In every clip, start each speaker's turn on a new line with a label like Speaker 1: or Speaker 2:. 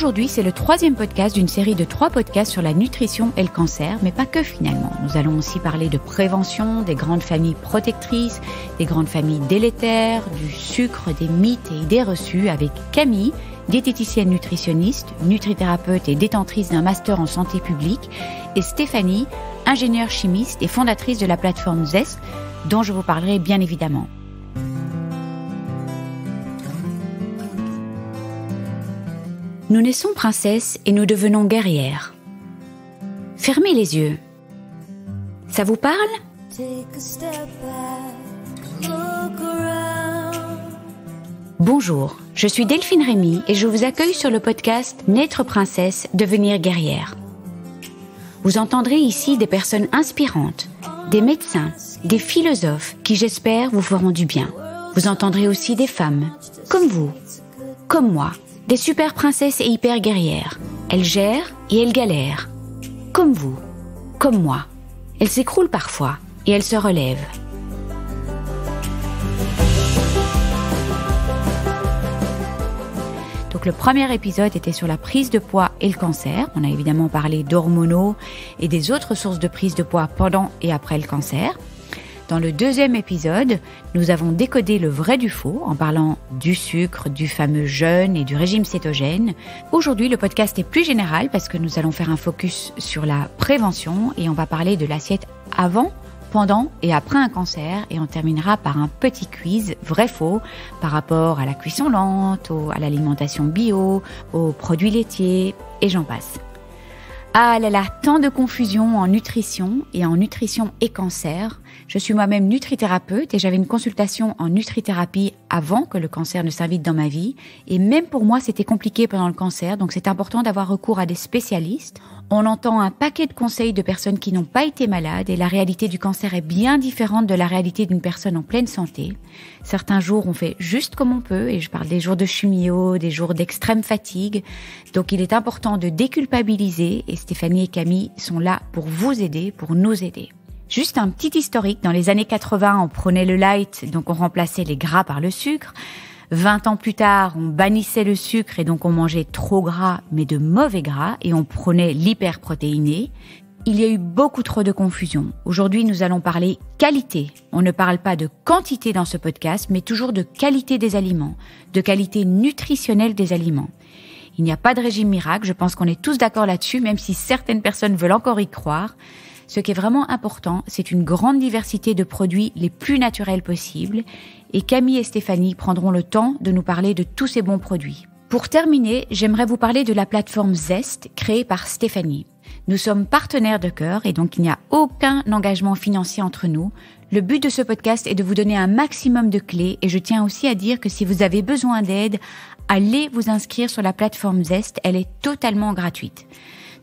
Speaker 1: Aujourd'hui, c'est le troisième podcast d'une série de trois podcasts sur la nutrition et le cancer, mais pas que finalement. Nous allons aussi parler de prévention, des grandes familles protectrices, des grandes familles délétères, du sucre, des mythes et des reçues avec Camille, diététicienne nutritionniste, nutrithérapeute et détentrice d'un master en santé publique, et Stéphanie, ingénieure chimiste et fondatrice de la plateforme Zest, dont je vous parlerai bien évidemment. Nous naissons princesses et nous devenons guerrières. Fermez les yeux. Ça vous parle Bonjour, je suis Delphine Rémy et je vous accueille sur le podcast Naître princesse, devenir guerrière. Vous entendrez ici des personnes inspirantes, des médecins, des philosophes qui j'espère vous feront du bien. Vous entendrez aussi des femmes, comme vous, comme moi, des super princesses et hyper guerrières. Elles gèrent et elles galèrent. Comme vous, comme moi. Elles s'écroulent parfois et elles se relèvent. Donc le premier épisode était sur la prise de poids et le cancer. On a évidemment parlé d'hormonaux et des autres sources de prise de poids pendant et après le cancer. Dans le deuxième épisode, nous avons décodé le vrai du faux en parlant du sucre, du fameux jeûne et du régime cétogène. Aujourd'hui, le podcast est plus général parce que nous allons faire un focus sur la prévention et on va parler de l'assiette avant, pendant et après un cancer et on terminera par un petit quiz vrai-faux par rapport à la cuisson lente, à l'alimentation bio, aux produits laitiers et j'en passe. Ah là là, tant de confusion en nutrition et en nutrition et cancer. Je suis moi-même nutrithérapeute et j'avais une consultation en nutrithérapie avant que le cancer ne s'invite dans ma vie. Et même pour moi, c'était compliqué pendant le cancer, donc c'est important d'avoir recours à des spécialistes. On entend un paquet de conseils de personnes qui n'ont pas été malades et la réalité du cancer est bien différente de la réalité d'une personne en pleine santé. Certains jours, on fait juste comme on peut et je parle des jours de chimio, des jours d'extrême fatigue. Donc il est important de déculpabiliser et Stéphanie et Camille sont là pour vous aider, pour nous aider. Juste un petit historique, dans les années 80, on prenait le light, donc on remplaçait les gras par le sucre. 20 ans plus tard, on bannissait le sucre et donc on mangeait trop gras, mais de mauvais gras, et on prenait l'hyperprotéiné. Il y a eu beaucoup trop de confusion. Aujourd'hui, nous allons parler qualité. On ne parle pas de quantité dans ce podcast, mais toujours de qualité des aliments, de qualité nutritionnelle des aliments. Il n'y a pas de régime miracle, je pense qu'on est tous d'accord là-dessus, même si certaines personnes veulent encore y croire. Ce qui est vraiment important, c'est une grande diversité de produits les plus naturels possibles, et Camille et Stéphanie prendront le temps de nous parler de tous ces bons produits. Pour terminer, j'aimerais vous parler de la plateforme Zest créée par Stéphanie. Nous sommes partenaires de cœur et donc il n'y a aucun engagement financier entre nous. Le but de ce podcast est de vous donner un maximum de clés et je tiens aussi à dire que si vous avez besoin d'aide, allez vous inscrire sur la plateforme Zest, elle est totalement gratuite.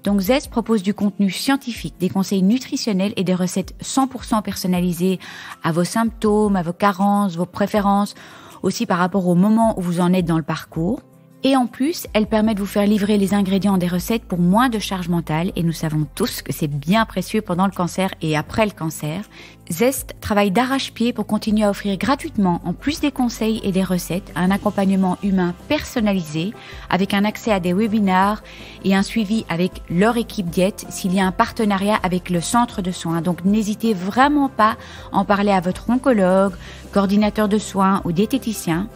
Speaker 1: Donc Zest propose du contenu scientifique, des conseils nutritionnels et des recettes 100% personnalisées à vos symptômes, à vos carences, vos préférences, aussi par rapport au moment où vous en êtes dans le parcours. Et en plus, elle permet de vous faire livrer les ingrédients des recettes pour moins de charge mentale. Et nous savons tous que c'est bien précieux pendant le cancer et après le cancer. Zest travaille d'arrache-pied pour continuer à offrir gratuitement, en plus des conseils et des recettes, un accompagnement humain personnalisé avec un accès à des webinars et un suivi avec leur équipe diète s'il y a un partenariat avec le centre de soins. Donc n'hésitez vraiment pas à en parler à votre oncologue, coordinateur de soins ou diététicien.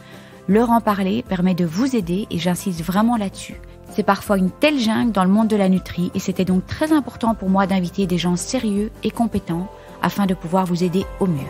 Speaker 1: Leur en parler permet de vous aider et j'insiste vraiment là-dessus. C'est parfois une telle jungle dans le monde de la nutrie et c'était donc très important pour moi d'inviter des gens sérieux et compétents afin de pouvoir vous aider au mieux.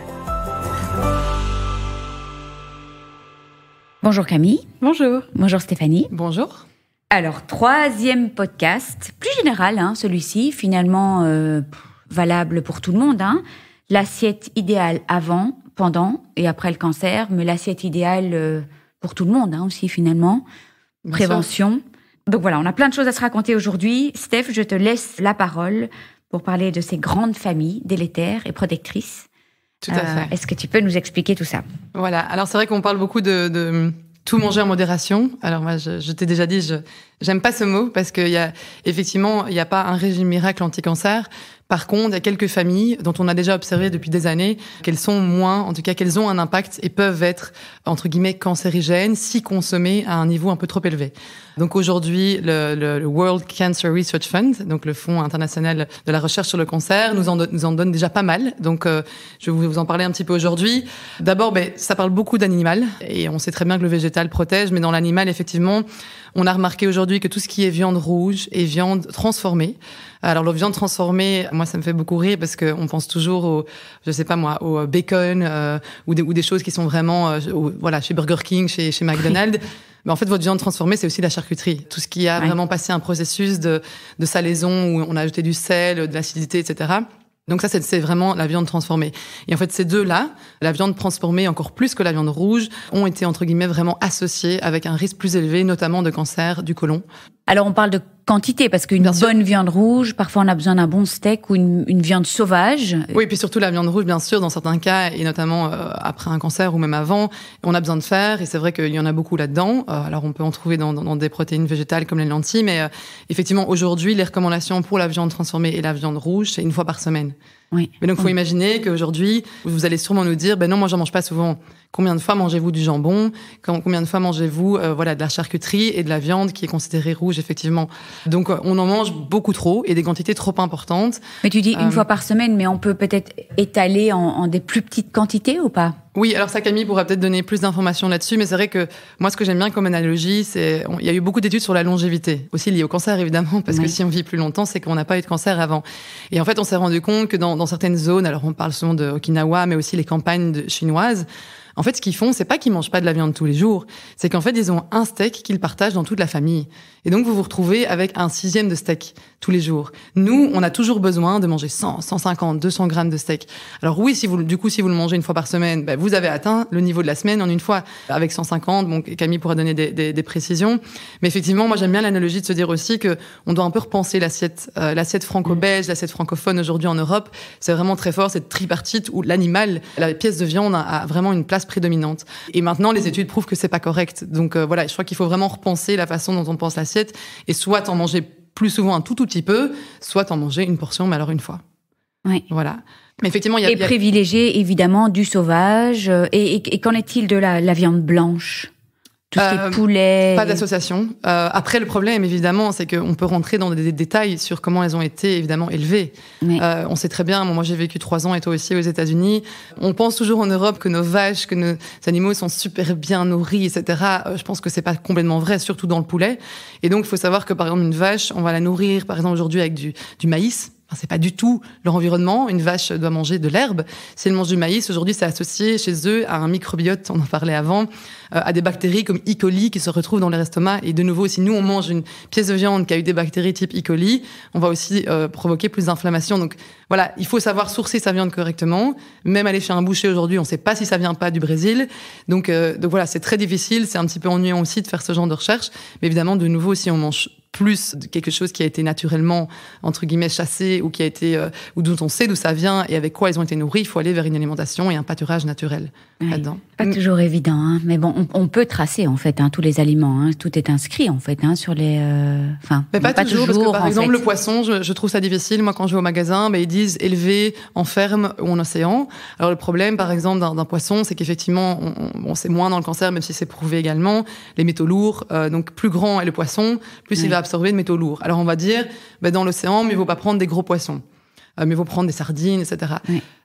Speaker 1: Bonjour Camille. Bonjour. Bonjour Stéphanie. Bonjour. Alors, troisième podcast, plus général, hein, celui-ci, finalement euh, valable pour tout le monde. Hein. L'assiette idéale avant, pendant et après le cancer, mais l'assiette idéale... Euh, pour tout le monde hein, aussi finalement. Prévention. Donc voilà, on a plein de choses à se raconter aujourd'hui. Steph, je te laisse la parole pour parler de ces grandes familles délétères et protectrices. Tout à fait. Euh, est-ce que tu peux nous expliquer tout ça
Speaker 2: Voilà, alors c'est vrai qu'on parle beaucoup de, tout manger en modération. Alors moi, je, t'ai déjà dit, je j'aime pas ce mot parce qu'effectivement, a effectivement, il n'y a pas un régime miracle anti-cancer, par contre, il y a quelques familles dont on a déjà observé depuis des années qu'elles sont moins, en tout cas qu'elles ont un impact et peuvent être, entre guillemets, cancérigènes si consommées à un niveau un peu trop élevé. Donc aujourd'hui, le, World Cancer Research Fund, donc le Fonds international de la recherche sur le cancer, nous en, nous en donne déjà pas mal. Donc euh, je vais vous en parler un petit peu aujourd'hui. D'abord, mais ben, ça parle beaucoup d'animal et on sait très bien que le végétal protège, mais dans l'animal, effectivement, on a remarqué aujourd'hui que tout ce qui est viande rouge et viande transformée, alors la viande transformée, moi ça me fait beaucoup rire parce qu'on pense toujours au, je sais pas moi, au euh, bacon euh, ou, des, ou, des, choses qui sont vraiment, voilà, chez Burger King, chez, chez McDonald's. Mais en fait, votre viande transformée, c'est aussi la charcuterie. Tout ce qui a vraiment passé un processus de, de salaison où on a ajouté du sel, de l'acidité, etc. Donc ça, c'est vraiment la viande transformée. Et en fait, ces deux-là, la viande transformée encore plus que la viande rouge, ont été, entre guillemets, vraiment associées avec un risque plus élevé, notamment
Speaker 1: de cancer du côlon. Alors, on parle de quantité, parce qu'une bonne viande rouge, parfois on a besoin d'un bon steak ou une, viande sauvage.
Speaker 2: Oui, et puis surtout la viande rouge, bien sûr, dans certains cas, et notamment euh, après un cancer ou même avant, on a besoin de faire. et c'est vrai qu'il y en a beaucoup là-dedans. Euh, alors on peut en trouver dans, des protéines végétales comme les lentilles, mais euh, effectivement, aujourd'hui, les recommandations pour la viande transformée et la viande rouge, c'est une fois par semaine. Oui. Mais donc, faut mm. imaginer qu'aujourd'hui, vous allez sûrement nous dire, ben non, moi, j'en mange pas souvent. Combien de fois mangez-vous du jambon Combien de fois mangez-vous, euh, voilà, de la charcuterie et de la viande qui est considérée rouge, effectivement. Donc, euh, on en mange beaucoup trop et des quantités trop importantes.
Speaker 1: Mais tu dis une euh, fois par semaine, mais on peut peut-être étaler en des plus petites quantités ou pas
Speaker 2: oui, alors ça, Camille pourra peut-être donner plus d'informations là-dessus, mais c'est vrai que moi, ce que j'aime bien comme analogie, c'est il y a eu beaucoup d'études sur la longévité, aussi liée au cancer évidemment, parce que si on vit plus longtemps, c'est qu'on n'a pas eu de cancer avant. Et en fait, on s'est rendu compte que dans, certaines zones, alors on parle souvent de Okinawa, mais aussi les campagnes chinoises, en fait, ce qu'ils font, c'est pas qu'ils mangent pas de la viande tous les jours, c'est qu'en fait, ils ont un steak qu'ils partagent dans toute la famille. Et donc, vous vous retrouvez avec un sixième de steak tous les jours. Nous, on a toujours besoin de manger 100, 150, 200 grammes de steak. Alors oui, si vous, du coup, si vous le mangez une fois par semaine, ben, vous avez atteint le niveau de la semaine en une fois avec 150. Bon, Camille pourra donner des, précisions. Mais effectivement, moi, j'aime bien l'analogie de se dire aussi que on doit un peu repenser l'assiette, euh, l'assiette franco-belge, l'assiette francophone aujourd'hui en Europe. C'est vraiment très fort, cette tripartite où l'animal, la pièce de viande a vraiment une place prédominante. Et maintenant, les mm. études prouvent que c'est pas correct. Donc euh, voilà, je crois qu'il faut vraiment repenser la façon dont on pense l'assiette et soit en manger plus souvent un tout tout petit peu, soit en manger une portion, mais alors une fois. Oui. Voilà.
Speaker 1: Mais effectivement, il y a. Et privilégier, évidemment, du sauvage. Euh, et, qu'en est-il de la, viande blanche tout ce euh, poulet. Pas d'association.
Speaker 2: Euh, après, le problème, évidemment, c'est qu'on peut rentrer dans des détails sur comment elles ont été, évidemment, élevées. Euh, on sait très bien, moi j'ai vécu trois ans et toi aussi aux États-Unis. On pense toujours en Europe que nos vaches, que nos animaux sont super bien nourris, etc. je pense que c'est pas complètement vrai, surtout dans le poulet. Et donc, il faut savoir que, par exemple, une vache, on va la nourrir, par exemple, aujourd'hui avec du, du maïs c'est pas du tout leur environnement. Une vache doit manger de l'herbe. Si elle mange du maïs, aujourd'hui, c'est associé chez eux à un microbiote, on en parlait avant, euh, à des bactéries comme E. coli qui se retrouvent dans leur estomac. Et de nouveau, si nous, on mange une pièce de viande qui a eu des bactéries type E. coli, on va aussi euh, provoquer plus d'inflammation. Donc voilà, il faut savoir sourcer sa viande correctement. Même aller chez un boucher aujourd'hui, on ne sait pas si ça vient pas du Brésil. Donc, euh, donc voilà, c'est très difficile. C'est un petit peu ennuyant aussi de faire ce genre de recherche. Mais évidemment, de nouveau, si on mange plus quelque chose qui a été naturellement entre guillemets chassé ou qui a été euh, ou dont on sait d'où ça vient et avec quoi ils ont été nourris, il faut aller vers une alimentation et un pâturage naturel
Speaker 1: là-dedans. Pas mm. toujours évident, hein, mais bon, on, peut tracer en fait hein, tous les aliments, hein. tout est inscrit en fait sur les. Euh, enfin, mais pas, toujours, parce que par exemple le
Speaker 2: poisson, je, trouve ça difficile. Moi, quand je vais au magasin, ben, ils disent élevé en ferme ou en océan. Alors le problème, par exemple, d'un poisson, c'est qu'effectivement, on, sait moins dans le cancer, même si c'est prouvé également, les métaux lourds. Euh, donc plus grand est le poisson, plus il va absorber de métaux lourds. Alors on va dire, ben, dans l'océan, mais il ne faut pas prendre des gros poissons. Euh, mais il faut prendre des sardines, etc.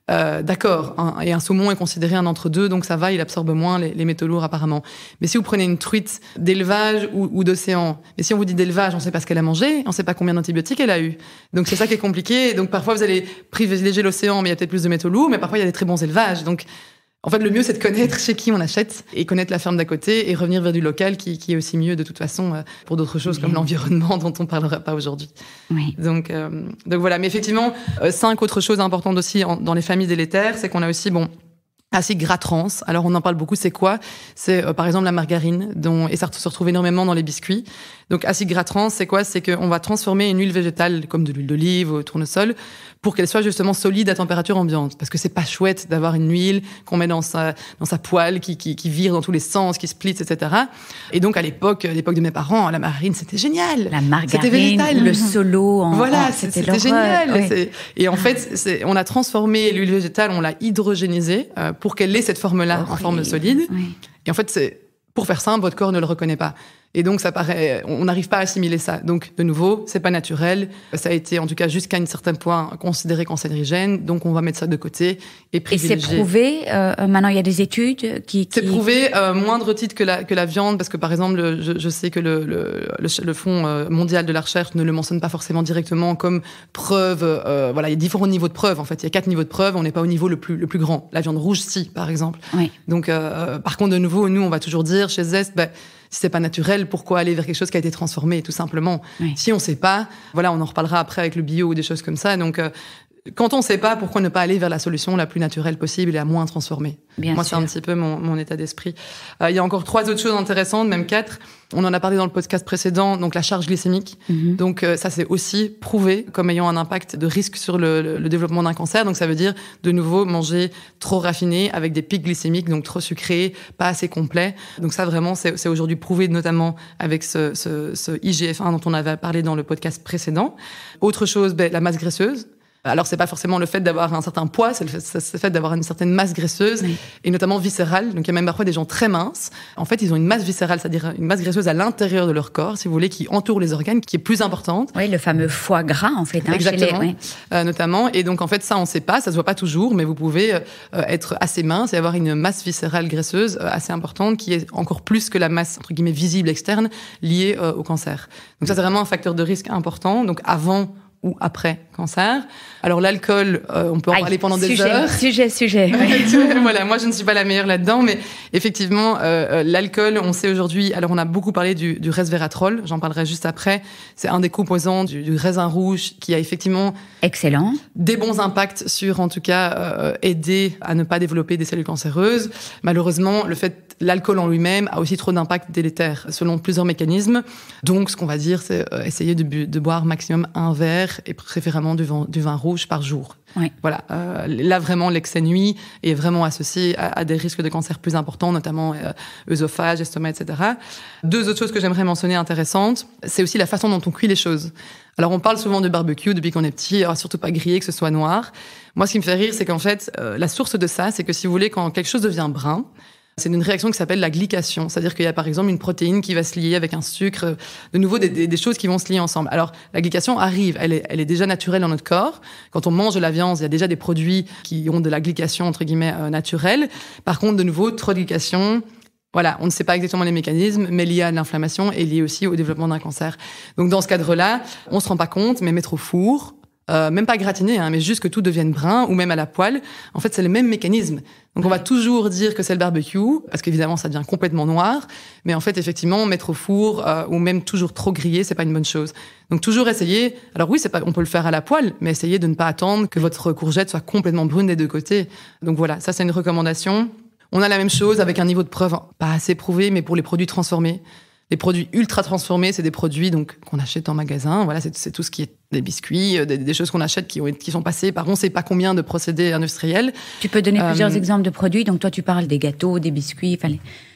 Speaker 2: Euh, d'accord, hein, et un saumon est considéré un entre-deux, donc ça va, il absorbe moins les, métaux lourds apparemment. Mais si vous prenez une truite d'élevage ou, d'océan, mais si on vous dit d'élevage, on ne sait pas ce qu'elle a mangé, on ne sait pas combien d'antibiotiques elle a eu. Donc c'est ça qui est compliqué. Donc parfois vous allez privilégier l'océan, mais il y a peut-être plus de métaux lourds, mais parfois il y a des très bons élevages. En fait, le mieux, c'est de connaître chez qui on achète et connaître la ferme d'à côté et revenir vers du local qui, qui, est aussi mieux de toute façon euh, pour d'autres choses comme l'environnement dont on parlera pas aujourd'hui. Oui. Donc, euh, donc voilà. Mais effectivement, euh, cinq autres choses importantes aussi dans les familles délétères, c'est qu'on a aussi, bon, acide gras trans. Alors on en parle beaucoup, c'est quoi C'est euh, par exemple la margarine, dont, et ça se retrouve énormément dans les biscuits. Donc acide gras trans, c'est quoi C'est qu'on va transformer une huile végétale, comme de l'huile d'olive ou tournesol, pour qu'elle soit justement solide à température ambiante. Parce que c'est pas chouette d'avoir une huile qu'on met dans sa, dans sa poêle, qui, qui, vire dans tous les sens, qui split, etc. Et donc à l'époque, l'époque de mes parents, la margarine, c'était génial. La margarine, c'était végétal. le solo. En... Voilà, c'était génial. Et en fait, on a transformé l'huile végétale, on l'a hydrogénisée. Euh, pour pour qu'elle ait cette forme-là, en forme solide. Et en fait, c'est pour faire simple, votre corps ne le reconnaît pas. Et donc, ça paraît, on n'arrive pas à assimiler ça. Donc, de nouveau, c'est pas naturel. Ça a été, en tout cas, jusqu'à un certain point, considéré cancérigène. Donc, on va mettre ça de côté et privilégier. Et c'est prouvé.
Speaker 1: Euh, euh, maintenant, il y a
Speaker 2: des études qui. C'est prouvé euh, moindre titre que la que la viande, parce que par exemple, je, je sais que le, le le, Fonds euh, mondial de la recherche ne le mentionne pas forcément directement comme preuve. Euh, voilà, il y a différents niveaux de preuve. En fait, il y a quatre niveaux de preuve. On n'est pas au niveau le plus le plus grand. La viande rouge, si, par exemple. Oui. Donc, euh, par contre, de nouveau, nous, on va toujours dire chez Zest. Bah, si c'est pas naturel, pourquoi aller vers quelque chose qui a été transformé, tout simplement Si on ne sait pas, voilà, on en reparlera après avec le bio ou des choses comme ça. Donc, euh, quand on ne sait pas, pourquoi ne pas aller vers la solution la plus naturelle possible et la moins transformée Bien Moi, c'est un petit peu mon, état d'esprit. Euh, il y a encore trois autres choses intéressantes, même quatre. On en a parlé dans le podcast précédent, donc la charge glycémique. Mhm. Donc euh, ça, c'est aussi prouvé comme ayant un impact de risque sur le, développement d'un cancer. Donc ça veut dire, de nouveau, manger trop raffiné avec des pics glycémiques, donc trop sucré, pas assez complet. Donc ça, vraiment, c'est aujourd'hui prouvé, notamment avec ce, IGF-1 dont on avait parlé dans le podcast précédent. Autre chose, ben, la masse graisseuse. Alors, c'est pas forcément le fait d'avoir un certain poids, c'est le fait, d'avoir une certaine masse graisseuse, et notamment viscérale. Donc, il y a même parfois des gens très minces. En fait, ils ont une masse viscérale, c'est-à-dire une masse graisseuse à l'intérieur de leur corps, si vous voulez, qui entoure les organes, qui est plus importante. Oui, le fameux foie gras, en fait. Hein, Exactement. Euh, notamment. Et donc, en fait, ça, on sait pas, ça se voit pas toujours, mais vous pouvez euh, être assez mince et avoir une masse viscérale graisseuse euh, assez importante, qui est encore plus que la masse, entre guillemets, visible externe, liée au cancer. Donc, ça, c'est vraiment un facteur de risque important. Donc, avant ou après cancer. Alors l'alcool, euh, on peut en parler pendant des heures. Sujet, sujet. voilà, moi je ne suis pas la meilleure là-dedans, mais effectivement, euh, euh, l'alcool, on sait aujourd'hui. Alors on a beaucoup parlé du, du resveratrol, j'en parlerai juste après. C'est un des composants du, raisin rouge qui a effectivement excellent des bons impacts sur, en tout cas, euh, aider à ne pas développer des cellules cancéreuses. Malheureusement, le fait l'alcool en lui-même a aussi trop d'impacts délétères selon plusieurs mécanismes. Donc ce qu'on va dire, c'est essayer de, de boire maximum un verre et préférément du vin, rouge par jour. Voilà. Euh, là, vraiment, l'excès nuit est vraiment associé à, des risques de cancer plus importants, notamment euh, estomac, etc. Deux autres choses que j'aimerais mentionner intéressantes, c'est aussi la façon dont on cuit les choses. Alors, on parle souvent de barbecue depuis qu'on est petit, surtout pas grillé, que ce soit noir. Moi, ce qui me fait rire, c'est qu'en fait, euh, la source de ça, c'est que si vous voulez, quand quelque chose devient brun, c'est une réaction qui s'appelle la glycation, c'est-à-dire qu'il y a par exemple une protéine qui va se lier avec un sucre, de nouveau des, choses qui vont se lier ensemble. Alors la glycation arrive, elle est, déjà naturelle dans notre corps. Quand on mange de la viande, il y a déjà des produits qui ont de la glycation entre guillemets euh, naturelle. Par contre, de nouveau, trop de glycation, voilà, on ne sait pas exactement les mécanismes, mais lié à l'inflammation et lié aussi au développement d'un cancer. Donc dans ce cadre-là, on se rend pas compte, mais mettre au four, euh, même pas gratiné, hein, mais juste que tout devienne brun ou même à la poêle. En fait, c'est le même mécanisme. Donc, on va toujours dire que c'est le barbecue, parce qu'évidemment, ça devient complètement noir. Mais en fait, effectivement, mettre au four euh, ou même toujours trop grillé, c'est pas une bonne chose. Donc, toujours essayer. Alors oui, c'est pas, on peut le faire à la poêle, mais essayez de ne pas attendre que votre courgette soit complètement brune des deux côtés. Donc voilà, ça c'est une recommandation. On a la même chose avec un niveau de preuve pas assez prouvé, mais pour les produits transformés. Les produits ultra transformés, c'est des produits donc qu'on achète en magasin. Voilà, c'est tout ce qui est des biscuits, euh, des, choses qu'on achète qui, qui sont passées par on ne sait pas combien de procédés industriels.
Speaker 3: Tu peux donner plusieurs euh,
Speaker 2: exemples de produits. Donc toi, tu parles des gâteaux, des biscuits.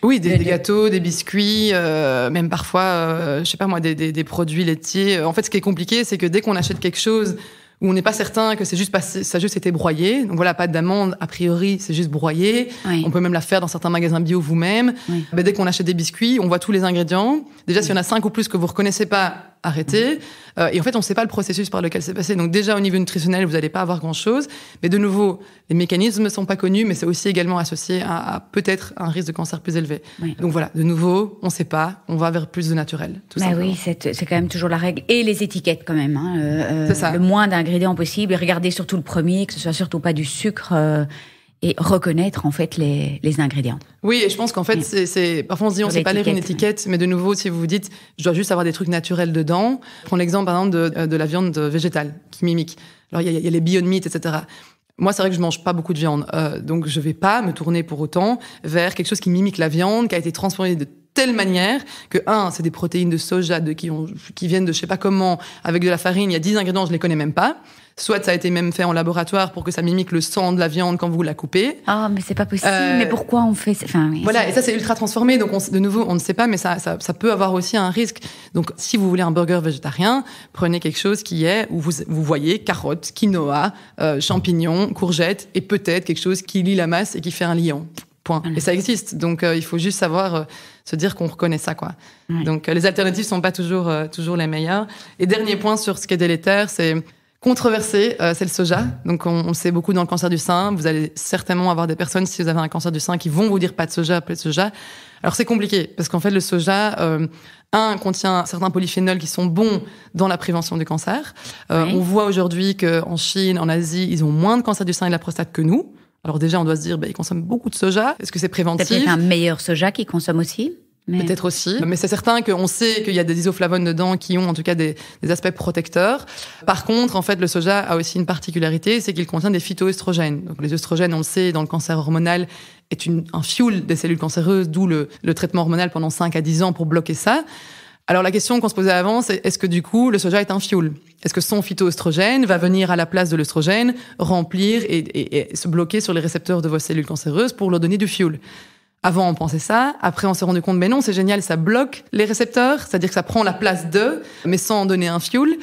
Speaker 2: Oui, des, gâteaux, des biscuits, euh, même parfois, je sais pas moi, des, des, produits laitiers. En fait, ce qui est compliqué, c'est que dès qu'on achète quelque chose où on n'est pas certain que c'est juste ça juste été broyé. Donc voilà, pas d'amande, a priori, c'est juste broyé. On peut même la faire dans certains magasins bio vous-même. dès qu'on achète des biscuits, on voit tous les ingrédients. Déjà, s'il y en a cinq ou plus que vous reconnaissez pas, arrêté. Euh, et en fait, on ne sait pas le processus par lequel c'est passé. Donc déjà, au niveau nutritionnel, vous n'allez pas avoir grand-chose. Mais de nouveau, les mécanismes ne sont pas connus, mais c'est aussi également associé à,
Speaker 1: peut-être un risque de cancer plus élevé. Donc voilà, de nouveau, on ne sait pas, on va vers plus de naturel. Tout bah oui, c'est quand même toujours la règle. Et les étiquettes quand même. Hein. Euh, euh, le moins d'ingrédients possible. Et regardez surtout le premier, que ce soit surtout pas du sucre et reconnaître en fait les, les ingrédients.
Speaker 2: Oui, et je pense qu'en fait, c'est parfois on se dit on sait pas lire une étiquette, mais de nouveau, si vous vous dites, je dois juste avoir des trucs naturels dedans. Prends l'exemple par exemple de, de, la viande végétale qui mimique. Alors il y, a les Beyond Meat, etc. Moi, c'est vrai que je mange pas beaucoup de viande, euh, donc je vais pas me tourner pour autant vers quelque chose qui mimique la viande, qui a été transformée de telle manière que un, c'est des protéines de soja de, qui, ont, qui viennent de je sais pas comment, avec de la farine, il y a 10 ingrédients, je les connais même pas. Soit ça a été même fait en laboratoire pour que ça mimique le sang de la viande quand vous la coupez. Ah, mais c'est pas possible. Euh, mais pourquoi
Speaker 1: on fait enfin, Voilà, et ça c'est
Speaker 2: ultra transformé. Donc de nouveau, on ne sait pas, mais ça, ça, peut avoir aussi un risque. Donc si vous voulez un burger végétarien, prenez quelque chose qui est où vous, voyez carottes, quinoa, euh, champignons, courgettes et peut-être quelque chose qui lit la masse et qui fait un lion. Point. Et ça existe. Donc euh, il faut juste savoir se dire qu'on reconnaît ça, quoi. Donc les alternatives sont pas toujours toujours les meilleures. Et dernier point sur ce qui est délétère, c'est Controversé, euh, c'est le soja. Donc on, sait beaucoup dans le cancer du sein. Vous allez certainement avoir des personnes, si vous avez un cancer du sein, qui vont vous dire pas de soja, pas de soja. Alors c'est compliqué, parce qu'en fait le soja, euh, un, contient certains polyphénols qui sont bons dans la prévention du cancer. Euh, on voit aujourd'hui qu'en Chine, en Asie, ils ont moins de cancer du sein et de la prostate que nous. Alors déjà, on doit se dire, bah, ils consomment beaucoup de soja. Est-ce que c'est préventif un meilleur soja qu'ils consomment aussi Peut-être aussi. Mais c'est certain qu'on sait qu'il y a des isoflavones dedans qui ont en tout cas des, aspects protecteurs. Par contre, en fait, le soja a aussi une particularité, c'est qu'il contient des phytoestrogènes. Donc, les estrogènes on le sait, dans le cancer hormonal, est un fioul des cellules cancéreuses, d'où le, traitement hormonal pendant 5 à 10 ans pour bloquer ça. Alors la question qu'on se posait avant, c'est est-ce que du coup le soja est un fioul Est-ce que son phytoestrogène va venir à la place de l'œstrogène remplir et, se bloquer sur les récepteurs de vos cellules cancéreuses pour leur donner du fioul avant, on pensait ça. Après, on s'est rendu compte, mais non, c'est génial, ça bloque les récepteurs, c'est-à-dire que ça prend la place d'eux, mais sans en donner un fuel.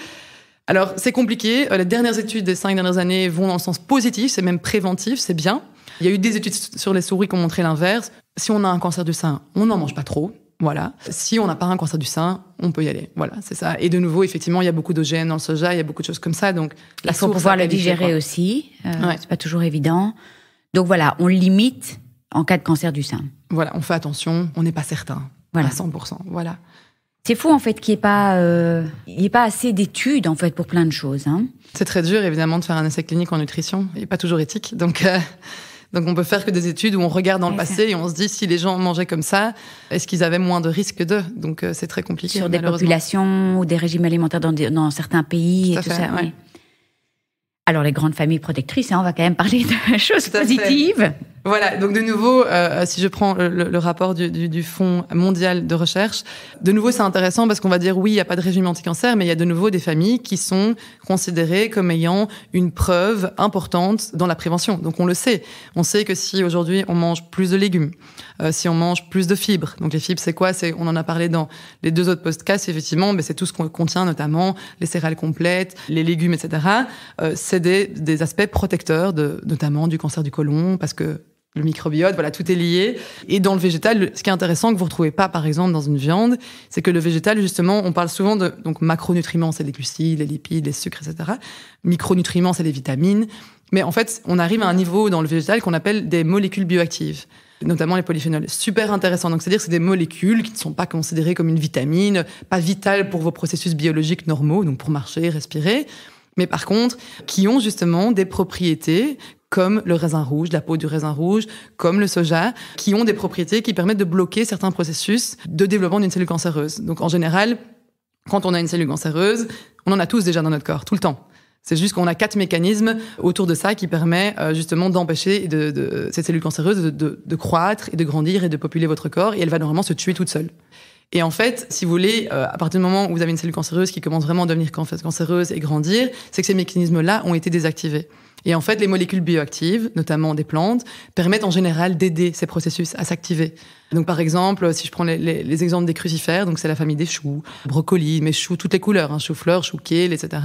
Speaker 2: Alors, c'est compliqué. Euh, les dernières études des cinq dernières années vont dans le sens positif, c'est même préventif, c'est bien. Il y a eu des études sur les souris qui ont montré l'inverse. Si on a un cancer du sein, on n'en mange pas trop. Voilà. Si on n'a pas un cancer du sein, on peut y aller. Voilà, c'est ça. Et de nouveau, effectivement, il y a beaucoup d'OGN dans le soja, il y a beaucoup de choses comme ça. Donc, la Il faut pouvoir le digérer
Speaker 1: aussi. Euh, ouais. C'est pas toujours évident. Donc voilà, on limite en cas de cancer du sein. Voilà, on fait attention, on n'est pas certain à 100%. Voilà. C'est fou en fait qu'il n'y ait pas, euh, pas assez d'études en fait pour plein de choses. Hein. C'est très dur évidemment de
Speaker 2: faire un essai clinique en nutrition, Il et pas toujours éthique. Donc euh, donc on peut faire que des études où on regarde dans le passé et on se dit si les gens mangeaient comme ça, est-ce qu'ils avaient moins de risques d'eux Donc euh, c'est très compliqué. Sur des
Speaker 1: populations ou des régimes alimentaires dans, certains pays et tout ça. Alors les grandes familles protectrices, hein, on va quand même parler de choses positives.
Speaker 2: Voilà, donc de nouveau, euh, euh, si je prends le, rapport du, du, du, Fonds mondial de recherche, de nouveau c'est intéressant parce qu'on va dire oui, il n'y a pas de régime anti-cancer, mais il y a de nouveau des familles qui sont considérées comme ayant une preuve importante dans la prévention. Donc on le sait, on sait que si aujourd'hui on mange plus de légumes, euh, si on mange plus de fibres, donc les fibres c'est quoi C'est on en a parlé dans les deux autres podcasts effectivement, mais c'est tout ce qu'on contient notamment les céréales complètes, les légumes, etc. Euh, c'est des, des aspects protecteurs de, notamment du cancer du côlon parce que le microbiote, voilà, tout est lié. Et dans le végétal, ce qui est intéressant que vous retrouvez pas, par exemple, dans une viande, c'est que le végétal, justement, on parle souvent de donc macronutriments, c'est les glucides, les lipides, les sucres, etc. Micronutriments, c'est les vitamines. Mais en fait, on arrive à un niveau dans le végétal qu'on appelle des molécules bioactives, notamment les polyphénols. Super intéressant. Donc, c'est-à-dire que c'est des molécules qui ne sont pas considérées comme une vitamine, pas vitales pour vos processus biologiques normaux, donc pour marcher, respirer mais par contre qui ont justement des propriétés comme le raisin rouge, la peau du raisin rouge, comme le soja, qui ont des propriétés qui permettent de bloquer certains processus de développement d'une cellule cancéreuse. Donc en général, quand on a une cellule cancéreuse, on en a tous déjà dans notre corps, tout le temps. C'est juste qu'on a quatre mécanismes autour de ça qui permet euh, justement d'empêcher de, de, cette cellule cancéreuse de, de, croître et de grandir et de populer votre corps. Et elle va normalement se tuer toute seule. Et en fait, si vous voulez, euh, à partir du moment où vous avez une cellule cancéreuse qui commence vraiment à devenir cancéreuse et grandir, c'est que ces mécanismes-là ont été désactivés. Et en fait, les molécules bioactives, notamment des plantes, permettent en général d'aider ces processus à s'activer. Donc, par exemple, si je prends les, exemples des crucifères, donc c'est la famille des choux, brocolis, mes choux, toutes les couleurs, hein, choux-fleurs, choux-kale, etc.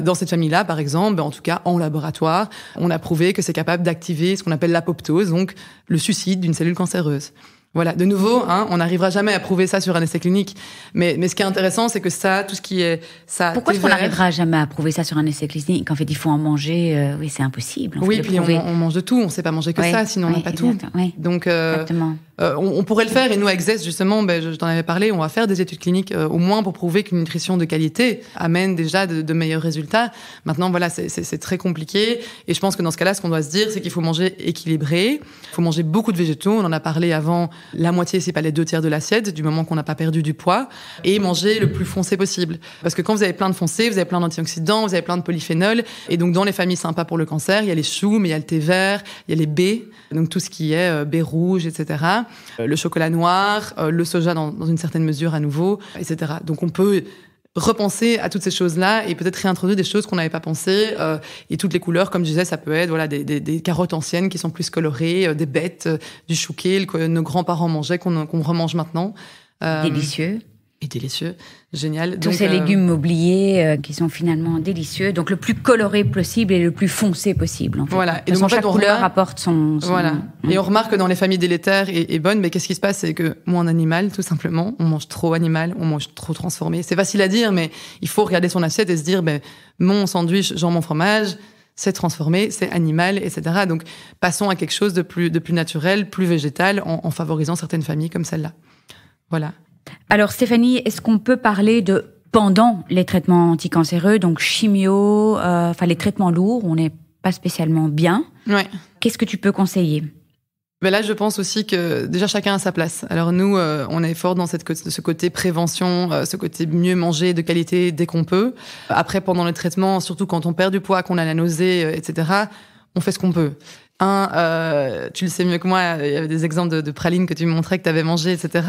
Speaker 2: Dans cette famille-là, par exemple, ben, en tout cas en laboratoire, on a prouvé que c'est capable d'activer ce qu'on appelle l'apoptose, donc le suicide d'une cellule cancéreuse. Voilà, de nouveau, hein, on n'arrivera jamais à prouver ça sur un essai clinique. Mais, ce qui est intéressant, c'est que ça, tout ce qui est ça. Pourquoi est-ce qu'on n'arrivera
Speaker 1: jamais à prouver ça sur un essai clinique En fait, il faut en manger. Euh, oui, c'est impossible. oui, puis on, mange de tout. On ne sait pas manger que ça, sinon on n'a pas tout. Donc, euh,
Speaker 2: exactement. Euh, on, pourrait le faire, et nous, avec ZES, justement, ben, je, t'en avais parlé, on va faire des études cliniques euh, au moins pour prouver qu'une nutrition de qualité amène déjà de, meilleurs résultats. Maintenant, voilà, c'est très compliqué, et je pense que dans ce cas-là, ce qu'on doit se dire, c'est qu'il faut manger équilibré, il faut manger beaucoup de végétaux, on en a parlé avant, la moitié, c'est pas les deux tiers de l'assiette, du moment qu'on n'a pas perdu du poids, et manger le plus foncé possible. Parce que quand vous avez plein de foncé, vous avez plein d'antioxydants, vous avez plein de polyphénols, et donc dans les familles sympas pour le cancer, il y a les choux, mais il y a le thé vert, il y a les baies, donc tout ce qui est euh, baies rouges, etc. Euh, le chocolat noir, euh, le soja dans, une certaine mesure à nouveau, etc. Donc on peut repenser à toutes ces choses-là et peut-être réintroduire des choses qu'on n'avait pas pensées. Euh, et toutes les couleurs, comme je disais, ça peut être voilà des, carottes anciennes qui sont plus colorées, des bêtes, du chouquet que nos grands-parents mangeaient, qu'on remange maintenant. Délicieux et délicieux. Génial. Tous Donc, ces euh, légumes
Speaker 1: oubliés euh, qui sont finalement délicieux. Donc le plus coloré possible et le plus foncé possible. En fait. Voilà. Et donc, chaque couleur apporte son, Voilà. Et on
Speaker 2: remarque que dans les familles délétères et, bonnes, mais qu'est-ce qui se passe C'est que moins animal, tout simplement. On mange trop animal, on mange trop transformé. C'est facile à dire, mais il faut regarder son assiette et se dire, ben, mon sandwich, mon fromage, c'est transformé, c'est animal, etc. Donc passons à quelque chose de plus, de plus naturel, plus végétal,
Speaker 1: en, en favorisant certaines familles comme celle-là. Voilà. Alors Stéphanie, est-ce qu'on peut parler de pendant les traitements anticancéreux, donc chimio, euh, enfin les traitements lourds, on n'est pas spécialement bien. Ouais. Qu'est-ce que tu peux conseiller
Speaker 2: ben là, je pense aussi que déjà chacun a sa place. Alors nous, euh, on est fort dans ce côté prévention, euh, ce côté mieux manger de qualité dès qu'on peut. Après, pendant les traitements surtout quand on perd du poids, qu'on a la nausée, etc., on fait ce qu'on peut. Un, tu le sais mieux que moi, il y avait des exemples de, pralines que tu me montrais que tu avais mangé, etc.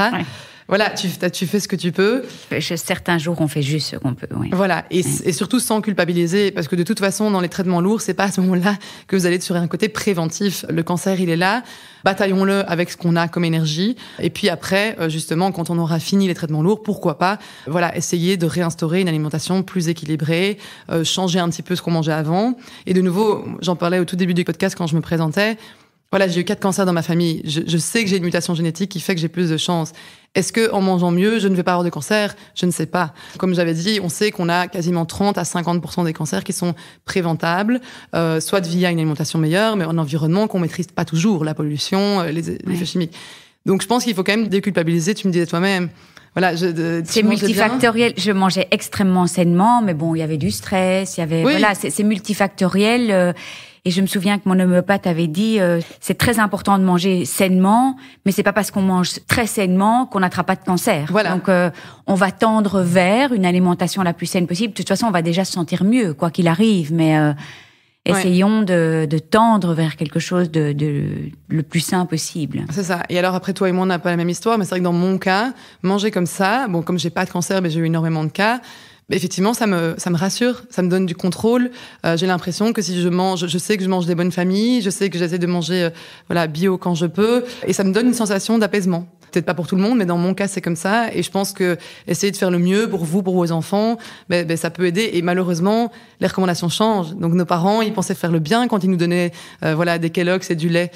Speaker 2: Voilà, tu, tu, fais ce que tu peux. Certains
Speaker 1: jours, on fait juste ce qu'on peut. Oui.
Speaker 2: Voilà, et, surtout sans culpabiliser, parce que de toute façon, dans les traitements lourds, c'est pas à ce moment-là que vous allez être sur un côté préventif. Le cancer, il est là. Bataillons-le avec ce qu'on a comme énergie. Et puis après, euh, justement, quand on aura fini les traitements lourds, pourquoi pas, voilà, essayer de réinstaurer une alimentation plus équilibrée, euh, changer un petit peu ce qu'on mangeait avant. Et de nouveau, j'en parlais au tout début du podcast quand je me présentais voilà, j'ai eu quatre cancers dans ma famille. Je, je sais que j'ai une mutation génétique qui fait que j'ai plus de chances. Est-ce que en mangeant mieux, je ne vais pas avoir de cancer Je ne sais pas. Comme j'avais dit, on sait qu'on a quasiment 30 à 50 des cancers qui sont préventables, euh, soit via une alimentation meilleure, mais en environnement qu'on maîtrise pas toujours, la pollution, euh, les, chimiques. Donc je pense qu'il faut quand même déculpabiliser. Tu me disais toi-même. Voilà, c'est multifactoriel.
Speaker 1: Je mangeais extrêmement sainement, mais bon, il y avait du stress, il y avait voilà, c'est multifactoriel. Euh, et je me souviens que mon homéopathe avait dit euh, c'est très important de manger sainement, mais c'est pas parce qu'on mange très sainement qu'on n'attrape pas de cancer. Voilà. Donc euh, on va tendre vers une alimentation la plus saine possible. De toute façon, on va déjà se sentir mieux quoi qu'il arrive, mais euh, essayons de, tendre vers quelque chose de, de le plus sain possible. C'est ça. Et alors
Speaker 2: après toi et moi on n'a pas la même histoire, mais c'est vrai que dans mon cas, manger comme ça, bon comme j'ai pas de cancer mais j'ai eu énormément de cas, effectivement, ça me, ça me rassure, ça me donne du contrôle. Euh, j'ai l'impression que si je mange, je sais que je mange des bonnes familles, je sais que j'essaie de manger euh, voilà bio quand je peux, et ça me donne une sensation d'apaisement. Peut-être pas pour tout le monde, mais dans mon cas, c'est comme ça. Et je pense que essayer de faire le mieux pour vous, pour vos enfants, ben, ben ça peut aider. Et malheureusement, les recommandations changent. Donc nos parents, ils pensaient faire le bien quand ils nous donnaient euh, voilà des Kellogg's et du lait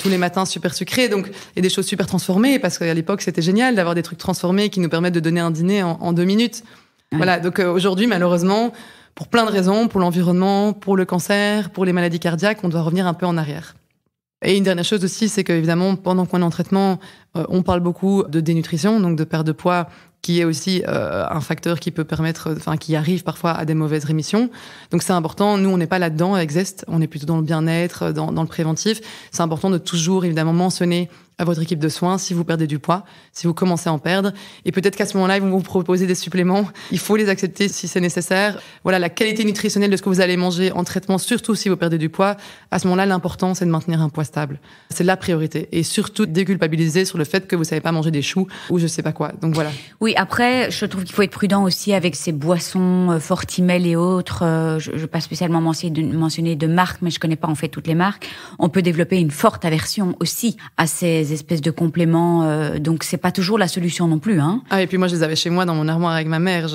Speaker 2: tous les matins super sucrés, donc et des choses super transformées, parce qu'à l'époque, c'était génial d'avoir des trucs transformés qui nous permettent de donner un dîner en deux minutes. Voilà, donc euh, aujourd'hui, malheureusement, pour plein de raisons, pour l'environnement, pour le cancer, pour les maladies cardiaques, on doit revenir un peu en arrière. Et une dernière chose aussi, c'est qu'évidemment, pendant qu'on est en traitement, euh, on parle beaucoup de dénutrition, donc de perte de poids, qui est aussi euh, un facteur qui peut permettre, enfin, qui arrive parfois à des mauvaises rémissions. Donc c'est important. Nous, on n'est pas là-dedans avec Zest. On est plutôt dans le bien-être, dans le préventif. C'est important de toujours, évidemment, mentionner à votre équipe de soins si vous perdez du poids, si vous commencez à en perdre. Et peut-être qu'à ce moment-là, ils vont vous proposer des suppléments. Il faut les accepter si c'est nécessaire. Voilà, la qualité nutritionnelle de ce que vous allez manger en traitement, surtout si vous perdez du poids, à ce moment-là, l'important, c'est de maintenir un poids stable. C'est la priorité. Et surtout, déculpabiliser sur le fait que vous savez pas manger des choux ou je sais pas quoi. Donc voilà.
Speaker 1: Oui, après, je trouve qu'il faut être prudent aussi avec ces boissons euh, Fortimel et autres. Euh, je ne vais pas spécialement mentionner de marques, mais je connais pas en fait toutes les marques. On peut développer une forte aversion aussi à ces espèces de compléments. Euh, donc, c'est pas toujours la solution non plus. Hein. Ah, et puis moi, je les avais chez moi dans mon armoire avec ma mère.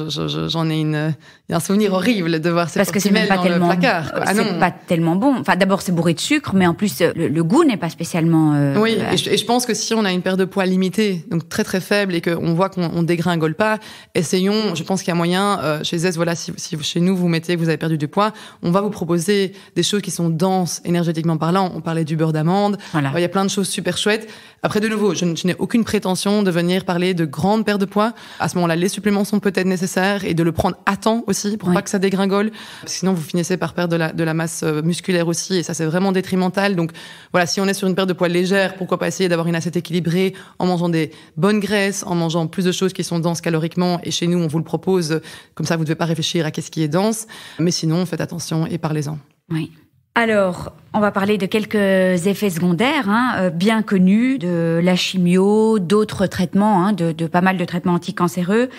Speaker 2: J'en ai une, euh, un souvenir horrible de voir ces Parce que c'est pas tellement, placard. Ah c'est pas
Speaker 1: tellement bon. Enfin, d'abord, c'est bourré de sucre, mais en plus, euh, le, goût n'est pas spécialement. oui, et je, pense que si
Speaker 2: on a une paire de poids limitée, donc très très faible, et qu'on voit qu'on dégringole pas, essayons. Je pense qu'il y a moyen chez Zest, voilà, si, chez nous vous mettez que vous avez perdu du poids, on va vous proposer des choses qui sont denses énergétiquement parlant. On parlait du beurre d'amande. Voilà. Il y a plein de choses super chouettes. Après, de nouveau, je, n'ai aucune prétention de venir parler de grandes pertes de poids. À ce moment-là, les suppléments sont peut-être nécessaires et de le prendre à temps aussi pour pas que ça dégringole. Sinon, vous finissez par perdre de la, masse euh, musculaire aussi et ça, c'est vraiment détrimental. Donc, voilà, si on est sur une perte de poids légère, pourquoi pas essayer d'avoir une assiette équilibrée en mangeant des bonnes graisses, en mangeant plus de choses qui sont denses caloriquement. Et chez nous, on vous le propose. Comme ça, vous ne devez pas réfléchir à qu'est-ce qui est dense. Mais sinon, faites attention et parlez-en. Oui.
Speaker 1: Alors, on va parler de quelques effets secondaires hein, euh, bien connus, de la chimio, d'autres traitements, hein, de, pas mal de traitements anticancéreux.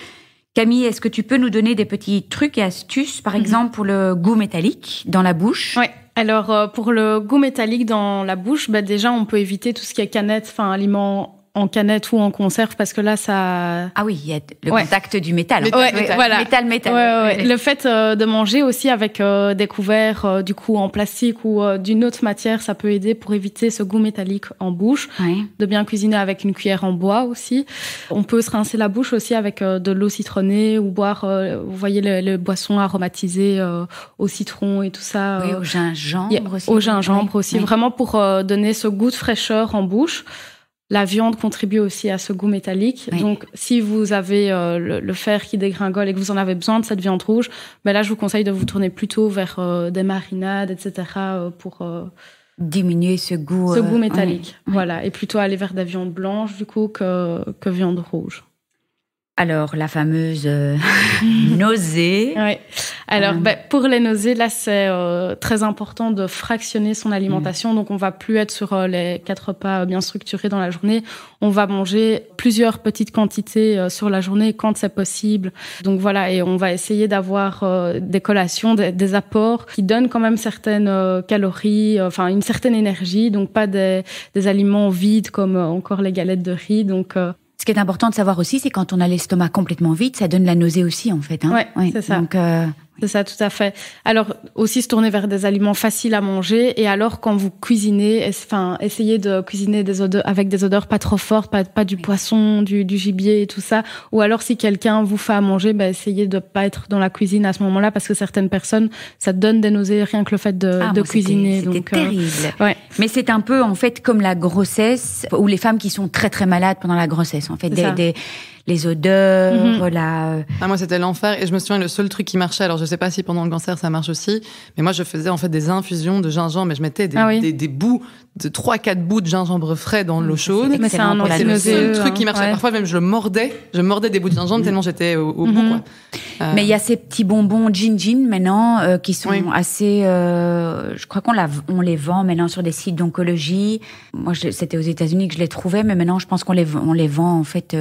Speaker 1: Camille, est-ce que
Speaker 3: tu peux nous donner des petits trucs et astuces, par mhm. exemple pour le goût métallique dans la bouche Oui. Alors euh, pour le goût métallique dans la bouche, bah déjà on peut éviter tout ce qui est canette, enfin aliments en canette ou en conserve parce que là ça ah oui il y a le contact
Speaker 1: du métal, métal métal le
Speaker 3: fait euh, de manger aussi avec euh, des couverts euh, du coup en plastique ou d'une autre matière ça peut aider pour éviter ce goût métallique en bouche de bien cuisiner avec une cuillère en bois aussi on peut se rincer la bouche aussi avec de l'eau citronnée ou boire vous voyez les, boissons aromatisées au citron et tout ça oui, au gingembre aussi au gingembre aussi vraiment pour donner ce goût de fraîcheur en bouche la viande contribue aussi à ce goût métallique. Donc, si vous avez euh, le, fer qui dégringole et que vous en avez besoin de cette viande rouge, mais ben là, je vous conseille de vous tourner plutôt vers euh, des marinades, etc. Euh, pour diminuer ce goût. métallique, voilà. Et plutôt aller vers des viandes blanches blanche, du coup, que, que viande rouge alors, la fameuse euh, nausée. Oui. Alors, euh. bah, pour les nausées, là, c'est euh, très important de fractionner son alimentation. Mm. Donc, on va plus être sur les quatre repas bien structurés dans la journée. On va manger plusieurs petites quantités sur la journée quand c'est possible. Donc, voilà, et on va essayer d'avoir des collations, des, apports qui donnent quand même certaines calories, enfin, une certaine énergie. Donc, pas des, des aliments vides comme encore les galettes de riz. Donc, ce qui est important de savoir aussi, c'est quand on a l'estomac complètement vide, ça donne la nausée aussi,
Speaker 1: en fait. Hein. Ouais, c'est ça. Donc, euh,
Speaker 3: c'est ça, tout à fait. Alors aussi se tourner vers des aliments faciles à manger et alors quand vous cuisinez, enfin essayez de cuisiner des avec des odeurs pas trop fortes, pas, du poisson, du, gibier et tout ça. Ou alors si quelqu'un vous fait à manger, bah, essayez de pas être dans la cuisine à ce moment-là parce que certaines personnes ça donne des nausées rien que le fait de, ah, cuisiner. C'était euh, terrible. ouais. Mais c'est un peu en fait comme la grossesse ou les femmes qui sont
Speaker 1: très très malades pendant la grossesse. En fait, des, les odeurs, voilà. Mhm. Euh, ah, moi, c'était
Speaker 2: l'enfer. Et je me souviens, le seul truc qui marchait, alors je sais pas si pendant le cancer ça marche aussi, mais moi, je faisais en fait des infusions de gingembre, mais je mettais des, ah des, des bouts de trois quatre bouts de gingembre frais dans l'eau chaude. C'est le seul truc qui marchait. Parfois même je le mordais, je mordais des bouts de gingembre mm. tellement j'étais au, bout. Mm-hmm.
Speaker 1: Euh, mais il y a ces petits bonbons gin gin maintenant euh, qui sont assez. Euh, je crois qu'on on les vend maintenant sur des sites d'oncologie. Moi c'était aux États-Unis que je les trouvais, mais maintenant je pense qu'on les on les vend en fait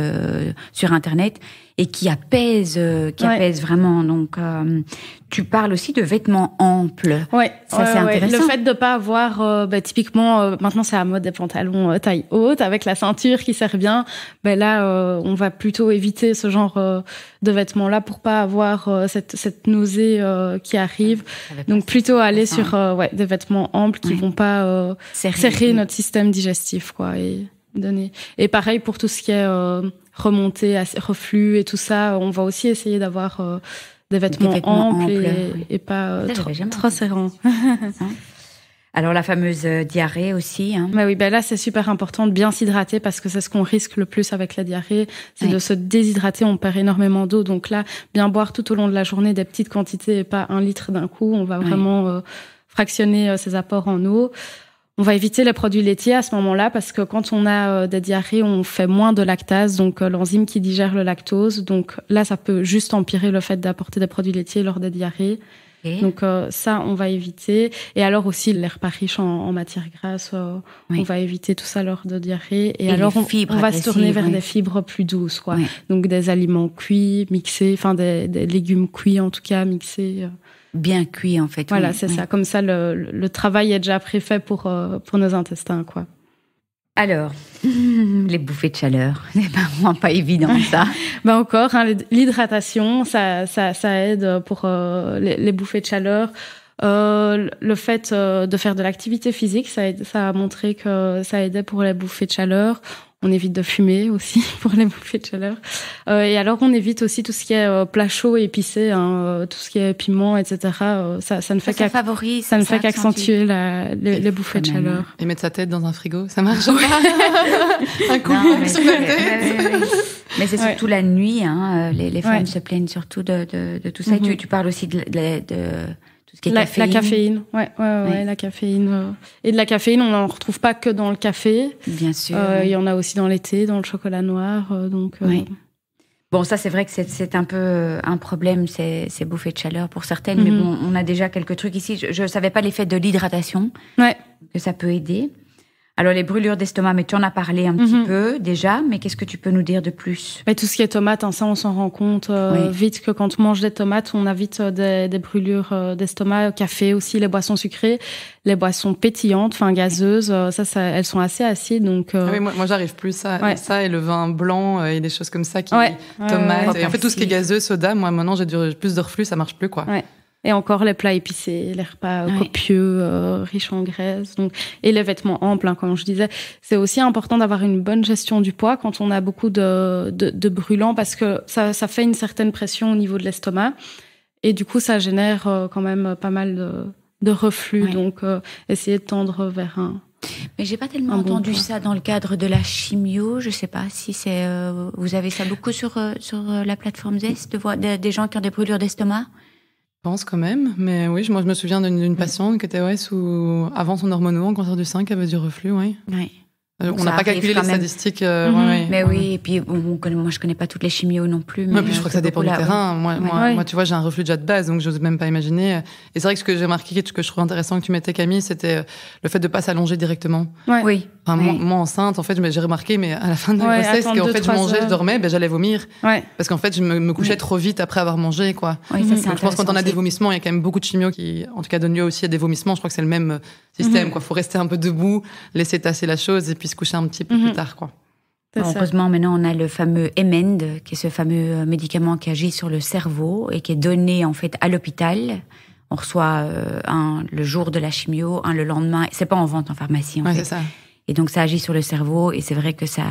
Speaker 1: sur internet et qui apaise, euh, qui apaise vraiment. Donc, euh, tu parles aussi de vêtements amples. Ouais, ça c'est intéressant. Le
Speaker 3: fait de pas avoir, euh, bah, typiquement, maintenant c'est à mode des pantalons taille haute avec la ceinture qui sert bien. Ben là, on va plutôt éviter ce genre de vêtements là pour pas avoir cette, cette nausée qui arrive. Donc plutôt aller sur ouais, des vêtements amples qui vont pas serrer, serrer notre système digestif quoi et donner. Et pareil pour tout ce qui est remonter à reflux et tout ça, on va aussi essayer d'avoir euh, des, vêtements amples, et, pas euh, trop, serrants. Alors la fameuse euh, diarrhée aussi. Hein. Bah oui, ben là c'est super important de bien s'hydrater parce que c'est ce qu'on risque le plus avec la diarrhée, c'est de se déshydrater. On perd énormément d'eau, donc là bien boire tout au long de la journée des petites quantités et pas un litre d'un coup. On va vraiment fractionner ses apports en eau on va éviter les produits laitiers à ce moment-là parce que quand on a euh, des diarrhées, on fait moins de lactase, donc euh, l'enzyme qui digère le lactose. Donc là, ça peut juste empirer le fait d'apporter des produits laitiers lors des diarrhées. Donc euh, ça, on va éviter. Et alors aussi les repas riches en, matières matière grasse, on va éviter tout ça lors de diarrhées. Et, alors on, on, va se tourner vers des fibres plus douces, quoi. Donc des aliments cuits, mixés, enfin des, légumes cuits en tout cas mixés bien cuit en fait. Voilà, c'est ça. Comme ça, le, travail est déjà préfait pour, euh, pour nos intestins, quoi. Alors, les bouffées de chaleur, c'est eh vraiment pas évident ça. ben encore, hein, l'hydratation, ça, ça, aide euh, pour euh, les, bouffées de chaleur. le fait de faire de l'activité physique, ça a montré que ça aidait pour les bouffées de chaleur. On évite de fumer aussi pour les bouffées de chaleur. Euh, et alors, on évite aussi tout ce qui est euh, plat chaud et épicé, hein, euh, tout ce qui est piment, etc. ça, ne fait qu'accentuer ça, les, bouffées de chaleur. Hein. Et mettre sa tête dans un frigo, ça marche pas Un coup
Speaker 1: mais c'est surtout la nuit, hein, les, les, femmes se plaignent surtout de, tout ça. Mhm. tu, parles aussi de la, caféine. La caféine,
Speaker 3: ouais, ouais, ouais, la caféine. Euh, et de la caféine, on n'en retrouve pas que dans le café.
Speaker 1: Bien sûr. Euh, il y
Speaker 3: en a aussi dans l'été, dans le chocolat noir, euh, donc. Bon, ça, c'est vrai que c'est un peu un
Speaker 1: problème, ces, ces bouffées de chaleur pour certaines, mais mhm. bon, on a déjà quelques trucs ici. Je ne savais pas l'effet de l'hydratation, ouais. que ça peut aider. Alors, les brûlures d'estomac, mais tu en as parlé un petit mhm. peu
Speaker 3: déjà, mais qu'est-ce que tu peux nous dire de plus mais Tout ce qui est tomate, hein, ça, on s'en rend compte euh, vite que quand on mange des tomates, on a vite euh, des, brûlures euh, d'estomac, café aussi, les boissons sucrées, les boissons pétillantes, enfin gazeuses, ça, elles sont assez acides. Donc, ah oui, moi,
Speaker 2: j'arrive plus à ça et le vin blanc et des choses comme ça qui. Tomates, et en fait, tout ce qui est gazeux, soda, moi maintenant j'ai plus de reflux, ça marche plus quoi.
Speaker 3: Et encore les plats épicés, les repas euh, copieux, euh, riches en graisse. Donc, et les vêtements amples, hein, comme je disais. C'est aussi important d'avoir une bonne gestion du poids quand on a beaucoup de, de, brûlants parce que ça, ça, fait une certaine pression au niveau de l'estomac. Et du coup, ça génère euh, quand même pas mal de, reflux. Donc, essayer de tendre vers un,
Speaker 1: mais j'ai pas tellement entendu ça dans le cadre de la chimio. Je sais pas si c'est. vous avez ça beaucoup sur, sur la plateforme Zest, de des gens qui ont des brûlures d'estomac
Speaker 2: pense quand même, mais oui, moi je me souviens d'une patiente qui était ouais, sous, avant son hormono, en cancer du sein, qui avait du reflux, ouais. Ah, on n'a pas calculé les statistiques. Euh, mhm. mais oui,
Speaker 1: et puis moi je connais pas toutes les chimios non plus. Mais, puis je euh, crois que ça dépend du terrain. Moi, moi,
Speaker 2: tu vois, j'ai un reflux déjà de base, donc je n'ose même pas imaginer. Et c'est vrai que ce que j'ai remarqué, ce que je trouve intéressant que tu mettais Camille, c'était euh, le fait de ne pas s'allonger directement. Oui. moi, enceinte, en fait, j'ai remarqué, mais à la fin de la grossesse, en fait, je mangeais, je dormais, ben, j'allais vomir. Parce qu'en fait, je me, couchais trop vite après avoir mangé, quoi. je pense quand on a des vomissements, il y a quand même beaucoup de chimios qui, en tout cas, donnent lieu aussi à des vomissements. Je crois que c'est le même système, mhm. quoi. Faut rester un peu debout, laisser tasser la chose, et puis se un petit peu plus mhm. tard, quoi.
Speaker 1: Heureusement, maintenant, on a le fameux EMEND, qui est ce fameux euh, médicament qui agit sur le cerveau et qui est donné, en fait, à l'hôpital. On reçoit euh, un le jour de la chimio, un le lendemain. C'est pas en vente en pharmacie, en Et donc, ça agit sur le cerveau et c'est vrai que ça,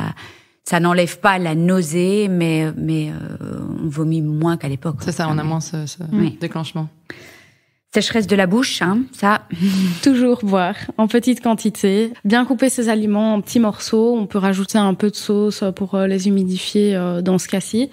Speaker 1: ça n'enlève pas la nausée, mais, mais euh, on vomit moins qu'à l'époque. C'est ça,
Speaker 3: on a moins ce, déclenchement. Sécheresse de la bouche, hein, ça. Toujours boire en petite quantité. Bien couper ses aliments en petits morceaux. On peut rajouter un peu de sauce euh, pour euh, les humidifier euh, dans ce cas-ci.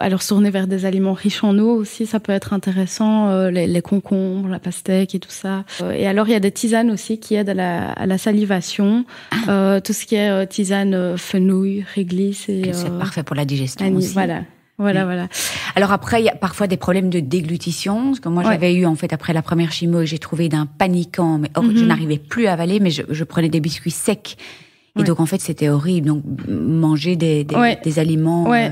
Speaker 3: Alors tourner vers des aliments riches en eau aussi, ça peut être intéressant, les, concombres, la pastèque et tout ça. et alors il y a des tisanes aussi qui aident à la, salivation, ah. tout ce qui est tisane fenouil, réglisse et c'est parfait pour
Speaker 1: la digestion aussi. Voilà, voilà, voilà.
Speaker 3: Alors après, il y a parfois
Speaker 1: des problèmes de déglutition, ce que moi j'avais eu en fait après la première chimio, j'ai trouvé d'un paniquant, mais je mhm. n'arrivais plus à avaler, mais je, prenais des biscuits secs. Et donc en fait, c'était horrible. Donc manger des, des, aliments. Euh,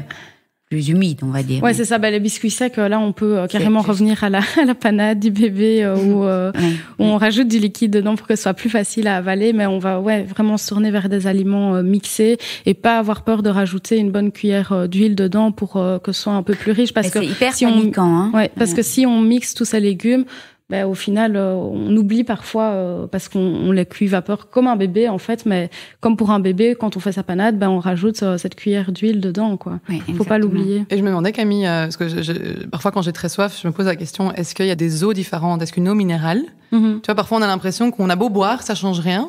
Speaker 1: humide, on va dire. Ouais, c'est
Speaker 3: ça. Ben, les biscuits secs, euh, là, on peut euh, carrément revenir à la, à la, panade du bébé euh, ou où, on rajoute du liquide dedans pour que ce soit plus facile à avaler. Mais on va ouais, vraiment se tourner vers des aliments mixés et pas avoir peur de rajouter une bonne cuillère d'huile dedans pour que ce soit un peu plus riche. Parce que hyper si on, hein. ouais, parce que si on mixe tous ces légumes, ben, au final, euh, on oublie parfois euh, parce qu'on les cuit vapeur comme un bébé en fait, mais comme pour un bébé, quand on fait sa panade, ben, on rajoute euh, cette cuillère d'huile dedans. Quoi. ne Faut pas l'oublier.
Speaker 2: Et je me demandais, Camille, parce que parfois quand j'ai très soif, je me pose la question est-ce qu'il y a des eaux différentes Est-ce qu'une eau minérale mhm. Tu vois, parfois on a l'impression qu'on a beau boire, ça change rien.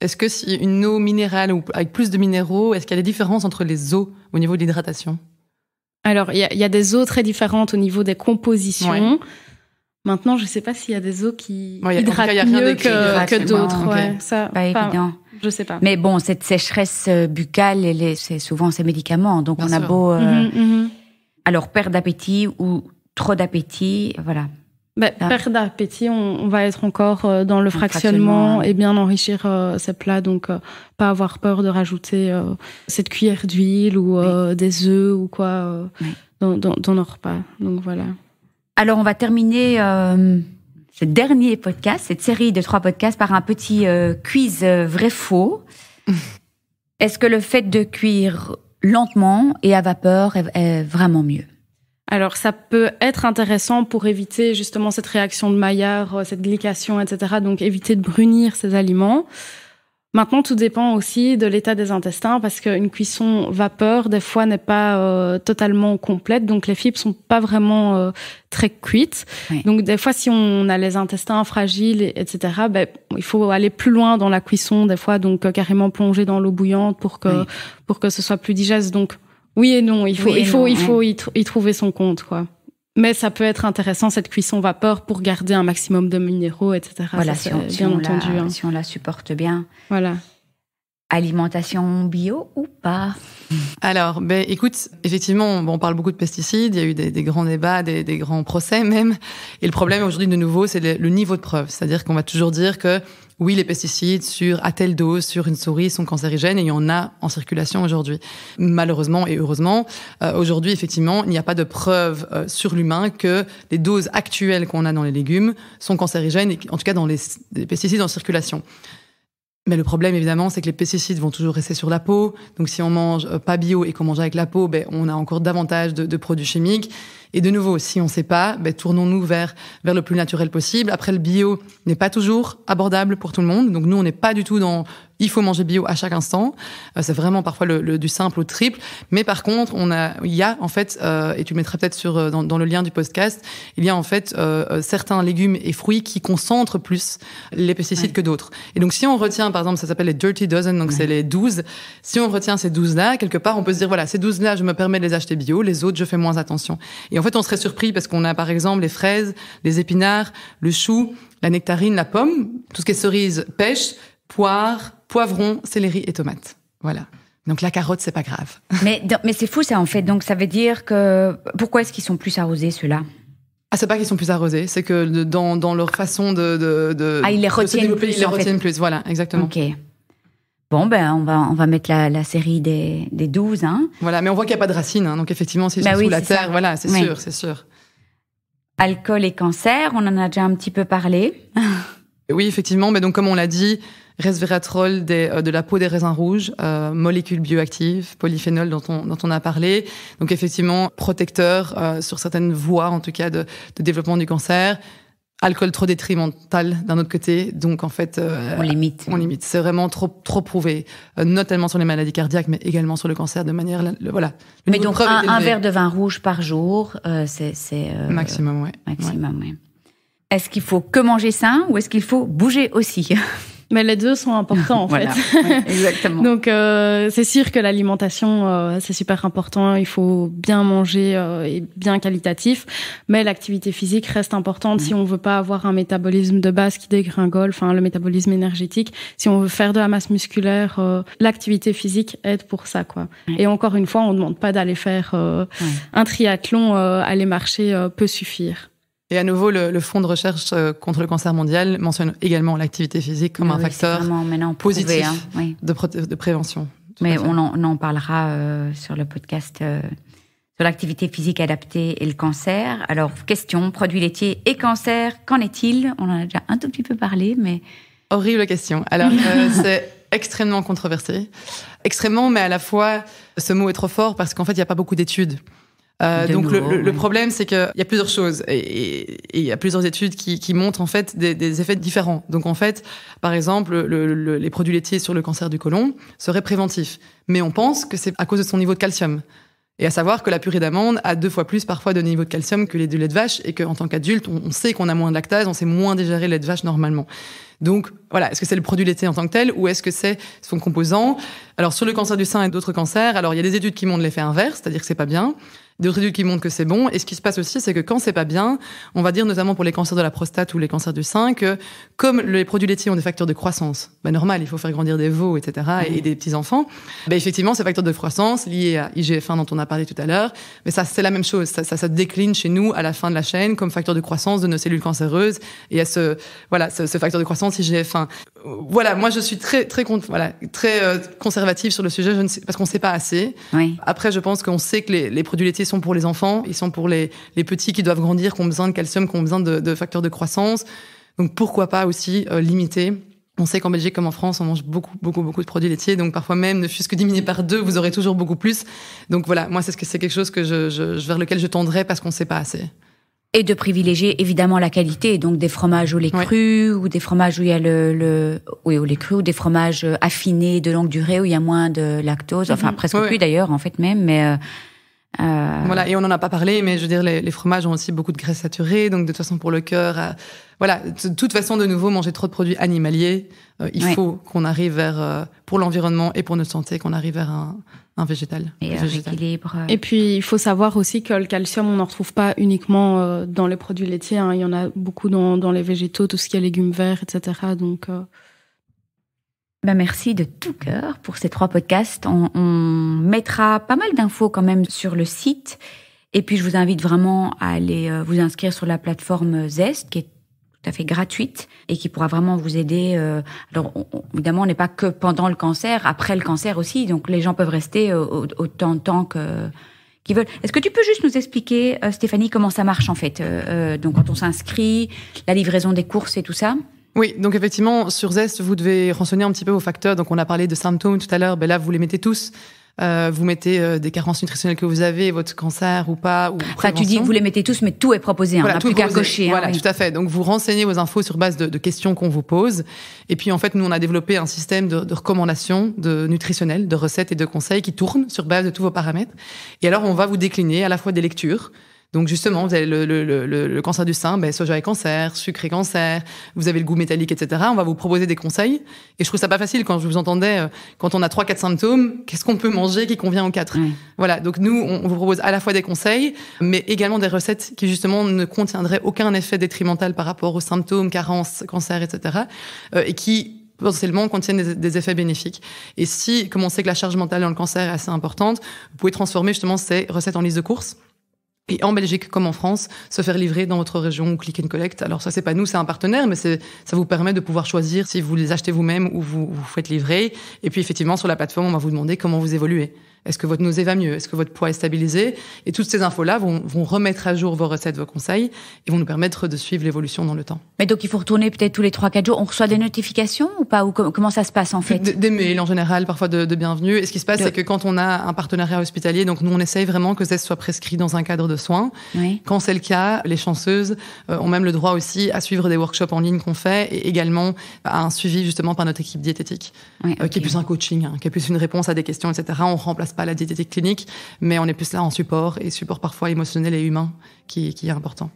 Speaker 2: Est-ce que si une eau minérale ou avec plus de minéraux, est-ce qu'il y a des différences entre les eaux au niveau de l'hydratation
Speaker 3: alors, il y, a, des eaux très différentes au niveau des compositions. Maintenant, je sais pas s'il y a des eaux qui hydratent mieux que, d'autres. pas évident. Je sais pas. Mais
Speaker 1: bon, cette sécheresse euh, buccale, c'est souvent ces médicaments. Hein, donc on a beau, euh, mhm, mhm. alors perte d'appétit ou trop d'appétit, voilà.
Speaker 3: Bah, ah. perte d'appétit, on, va être encore euh, dans le fractionnement, et bien enrichir ce plat. plats, donc pas avoir peur de rajouter cette cuillère d'huile ou des œufs ou quoi dans, dans, nos repas. Donc voilà.
Speaker 1: Alors, on va terminer euh, ce dernier podcast, cette série de trois podcasts, par un petit euh, quiz euh, vrai-faux. Est-ce que le fait de cuire lentement et à vapeur est, vraiment mieux
Speaker 3: alors ça peut être intéressant pour éviter justement cette réaction de Maillard, cette glycation, etc. Donc éviter de brunir ces aliments. Maintenant, tout dépend aussi de l'état des intestins parce qu'une cuisson vapeur, des fois, n'est pas euh, totalement complète. Donc, les fibres sont pas vraiment euh, très cuites. Donc, des fois, si on a les intestins fragiles, etc., ben, il faut aller plus loin dans la cuisson, des fois, donc euh, carrément plonger dans l'eau bouillante pour que, pour que ce soit plus digeste. Donc, oui et non, il faut, il, faut il faut, y trouver son compte, quoi. Mais ça peut être intéressant cette cuisson vapeur pour garder un maximum de minéraux, etc. Voilà, si, on, la, hein.
Speaker 1: si on la supporte bien. Voilà. Alimentation bio ou pas
Speaker 2: Alors, ben, écoute, effectivement, on parle beaucoup de pesticides, il y a eu des, grands débats, des, grands procès même. Et le problème aujourd'hui, de nouveau, c'est le, niveau de preuve. C'est-à-dire qu'on va toujours dire que oui, les pesticides sur à telle dose sur une souris sont cancérigènes et il y en a en circulation aujourd'hui. Malheureusement et heureusement, euh, aujourd'hui effectivement, il n'y a pas de preuve euh, sur l'humain que les doses actuelles qu'on a dans les légumes sont cancérigènes, en tout cas dans les, pesticides en circulation. Mais le problème, évidemment, c'est que les pesticides vont toujours rester sur la peau. Donc, si on mange euh, pas bio et qu'on mange avec la peau, ben, on a encore davantage de produits chimiques. Et de nouveau, si on ne sait pas, ben, tournons-nous vers, vers le plus naturel possible. Après, le bio n'est pas toujours abordable pour tout le monde. Donc nous, on n'est pas du tout dans il faut manger bio à chaque instant. Euh, c'est vraiment parfois du simple au triple. Mais par contre, on a, il y a en fait, euh, et tu mettras peut-être sur euh, dans, le lien du podcast, il y a en fait certains légumes et fruits qui concentrent plus les pesticides que d'autres. Et donc si on retient, par exemple, ça s'appelle les dirty dozen, donc c'est les 12. Si on retient ces 12 là, quelque part, on peut se dire voilà, ces 12 là, je me permets de les acheter bio, les autres, je fais moins attention. Et en fait, on serait surpris parce qu'on a par exemple les fraises, les épinards, le chou, la nectarine, la pomme, tout ce qui est cerise, pêche, poire, poivrons, céleri et tomates. Voilà. Donc la carotte, c'est
Speaker 1: pas grave. Mais, mais c'est fou ça en fait. Donc ça veut dire que pourquoi est-ce qu'ils sont plus arrosés ceux-là
Speaker 2: ah, c'est pas qu'ils sont plus arrosés, c'est que dans, leur façon de, de, ah, ils les retiennent plus, ils les retiennent plus. Voilà, exactement. Ok.
Speaker 1: Bon, ben, on va, on va mettre la, série des, 12. Hein.
Speaker 2: Voilà, mais on voit qu'il n'y a pas de racines. Hein, donc, effectivement, c'est bah sous la terre, voilà, c'est sûr, c'est sûr.
Speaker 1: Alcool et cancer, on en a déjà un petit peu parlé.
Speaker 2: oui, effectivement. Mais donc, comme on l'a dit, resveratrol euh, de la peau des raisins rouges, euh, molécule bioactive, polyphénol dont on, dont on a parlé. Donc effectivement, protecteur euh, sur certaines voies, en tout cas, de, développement du cancer. Alcool trop détrimental d'un autre côté, donc en fait euh, on limite. On limite. C'est vraiment trop trop prouvé, notamment sur les maladies cardiaques, mais également sur le
Speaker 1: cancer de manière voilà. mais donc un, verre de vin rouge par jour, c'est maximum, Maximum, Est-ce
Speaker 3: qu'il faut que manger sain ou est-ce qu'il faut bouger aussi Mais les deux sont importants en fait. exactement. Donc euh, c'est sûr que l'alimentation euh, c'est super important, il faut bien manger euh, et bien qualitatif, mais l'activité physique reste importante mm. si on veut pas avoir un métabolisme de base qui dégringole, enfin le métabolisme énergétique, si on veut faire de la masse musculaire, l'activité physique aide pour ça quoi. Et encore une fois, on ne demande pas d'aller faire un triathlon, aller marcher peut suffire.
Speaker 2: Et à nouveau, le, Fonds de recherche euh, contre le cancer mondial mentionne également l'activité physique
Speaker 1: comme un facteur positif hein, de, de, prévention. Mais on en, parlera euh, sur le podcast euh, sur l'activité physique adaptée et le cancer. Alors, question, produits laitiers et cancer, qu'en est-il On en a déjà un tout petit peu parlé, mais...
Speaker 2: Horrible question. Alors, c'est extrêmement controversé. Extrêmement, mais à la fois, ce mot est trop fort parce qu'en fait, il n'y a pas beaucoup d'études. Euh, donc le, problème, c'est qu'il y a plusieurs choses et il y a plusieurs études qui, qui montrent en fait des, des, effets différents. Donc en fait, par exemple, le, les produits laitiers sur le cancer du côlon seraient préventifs, mais on pense que c'est à cause de son niveau de calcium. Et à savoir que la purée d'amande a deux fois plus parfois de niveau de calcium que les du lait de vache et qu'en tant qu'adulte, on, sait qu'on a moins de lactase, on sait moins digérer le lait de vache normalement. Donc voilà, est-ce que c'est le produit laitier en tant que tel ou est-ce que c'est son composant Alors sur le cancer du sein et d'autres cancers, alors il y a des études qui montrent l'effet inverse, c'est-à-dire que c'est pas bien de produits qui montrent que c'est bon. Et ce qui se passe aussi, c'est que quand c'est pas bien, on va dire notamment pour les cancers de la prostate ou les cancers du sein que comme les produits laitiers ont des facteurs de croissance, bah normal, il faut faire grandir des veaux, etc. et mmh. des petits enfants. Bah effectivement, ces facteurs de croissance liés à IGF-1 dont on a parlé tout à l'heure, mais ça c'est la même chose. Ça, ça, décline chez nous à la fin de la chaîne comme facteur de croissance de nos cellules cancéreuses et à ce voilà ce, facteur de croissance IGF-1. Euh, voilà, moi je suis très très voilà très euh, conservative sur le sujet je ne sais, parce qu'on ne sait pas assez. Après, je pense qu'on sait que les produits laitiers sont pour les enfants, ils sont pour les, les petits qui doivent grandir, qui ont besoin de calcium, qui ont besoin de, facteurs de croissance. Donc pourquoi pas aussi euh, limiter on sait qu'en Belgique comme en France, on mange beaucoup, beaucoup, beaucoup de produits laitiers. Donc parfois même, ne fût-ce que diminué par deux, vous aurez toujours beaucoup plus. Donc voilà, moi, c'est ce quelque chose que je, vers lequel je tendrai parce qu'on ne sait pas assez.
Speaker 1: Et de privilégier évidemment la qualité, donc des fromages au lait cru ou des fromages où il y a le, le oui au lait cru ou des fromages affinés de longue durée où il y a moins de lactose, mm-hmm. enfin presque plus d'ailleurs en fait même, mais euh, euh, voilà,
Speaker 2: et on n'en a pas parlé, mais je veux dire, les, fromages ont aussi beaucoup de graisse saturée, donc de toute façon pour le cœur, euh, voilà, de toute façon de nouveau manger trop de produits animaliers, euh, il faut qu'on arrive vers, pour l'environnement et pour notre santé, qu'on arrive vers un,
Speaker 1: végétal. Et, et
Speaker 3: puis il faut savoir aussi que le calcium, on n'en retrouve pas uniquement dans les produits laitiers, hein. il y en a beaucoup dans, dans, les végétaux, tout ce qui est légumes verts, etc. Donc ben merci de tout
Speaker 1: cœur pour ces trois podcasts. On, mettra pas mal d'infos quand même sur le site. Et puis, je vous invite vraiment à aller euh, vous inscrire sur la plateforme Zest, qui est tout à fait gratuite et qui pourra vraiment vous aider. Euh, alors, évidemment, on n'est pas que pendant le cancer, après le cancer aussi. Donc, les gens peuvent rester euh, autant de temps que qu'ils veulent. Est-ce que tu peux juste nous expliquer, Stéphanie, comment ça marche en fait Donc, quand on s'inscrit, la livraison des courses et tout ça oui, donc effectivement, sur
Speaker 2: Zest, vous devez renseigner un petit peu vos facteurs. Donc on a parlé de symptômes tout à l'heure, ben là, vous les mettez tous. Euh, vous mettez euh, des carences nutritionnelles que vous avez, votre cancer ou pas. Ou enfin, tu dis vous les mettez tous, mais tout est proposé. Hein. on n'a plus qu'à cocher. Hein, voilà, tout à fait. Donc, vous renseignez vos infos sur base de, questions qu'on vous pose. Et puis, en fait, nous, on a développé un système de, de recommandations de nutritionnelles, de recettes et de conseils qui tournent sur base de tous vos paramètres. Et alors, on va vous décliner à la fois des lectures, donc justement, vous avez le, le, le, cancer du sein, ben, soja et cancer, sucre et cancer, vous avez le goût métallique, etc. On va vous proposer des conseils. Et je trouve ça pas facile quand je vous entendais, euh, quand on a trois, quatre symptômes, qu'est-ce qu'on peut manger qui convient aux quatre Voilà, donc nous, on vous propose à la fois des conseils, mais également des recettes qui justement ne contiendraient aucun effet détrimental par rapport aux symptômes, carences, cancer, etc. Euh, et qui potentiellement contiennent des, effets bénéfiques. Et si, comme on sait que la charge mentale dans le cancer est assez importante, vous pouvez transformer justement ces recettes en liste de courses en Belgique comme en France, se faire livrer dans votre région ou click and collect. Alors ça, c'est pas nous, c'est un partenaire, mais ça vous permet de pouvoir choisir si vous les achetez vous-même ou vous vous faites livrer. Et puis effectivement, sur la plateforme, on va vous demander comment vous évoluez. Est-ce que votre nausée va mieux Est-ce que votre poids est stabilisé Et toutes ces infos-là vont, remettre à jour vos recettes, vos conseils, et vont nous permettre de suivre l'évolution dans le temps.
Speaker 1: Mais donc il faut retourner peut-être tous les 3-4 jours. On reçoit des notifications ou pas Ou comment ça se passe en fait des, mails en général, parfois de, bienvenue. Et ce qui se passe, c'est que quand on a un
Speaker 2: partenariat hospitalier, donc nous on essaye vraiment que ça soit prescrit dans un cadre de soins. Quand c'est le cas, les chanceuses euh, ont même le droit aussi à suivre des workshops en ligne qu'on fait et également à un suivi justement par notre équipe diététique, euh, qui est plus un coaching, hein, qui est plus une réponse à des questions, etc. On remplace pas la diététique clinique, mais on est plus là en support et support parfois émotionnel et humain qui est important.